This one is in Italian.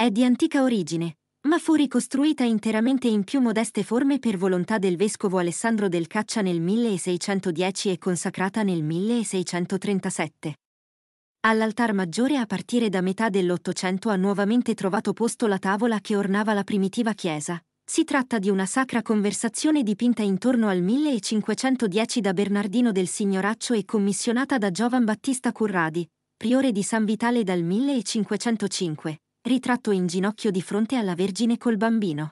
È di antica origine, ma fu ricostruita interamente in più modeste forme per volontà del vescovo Alessandro del Caccia nel 1610 e consacrata nel 1637. All'altar maggiore a partire da metà dell'Ottocento ha nuovamente trovato posto la tavola che ornava la primitiva chiesa. Si tratta di una sacra conversazione dipinta intorno al 1510 da Bernardino del Signoraccio e commissionata da Giovan Battista Curradi, priore di San Vitale dal 1505 ritratto in ginocchio di fronte alla Vergine col bambino.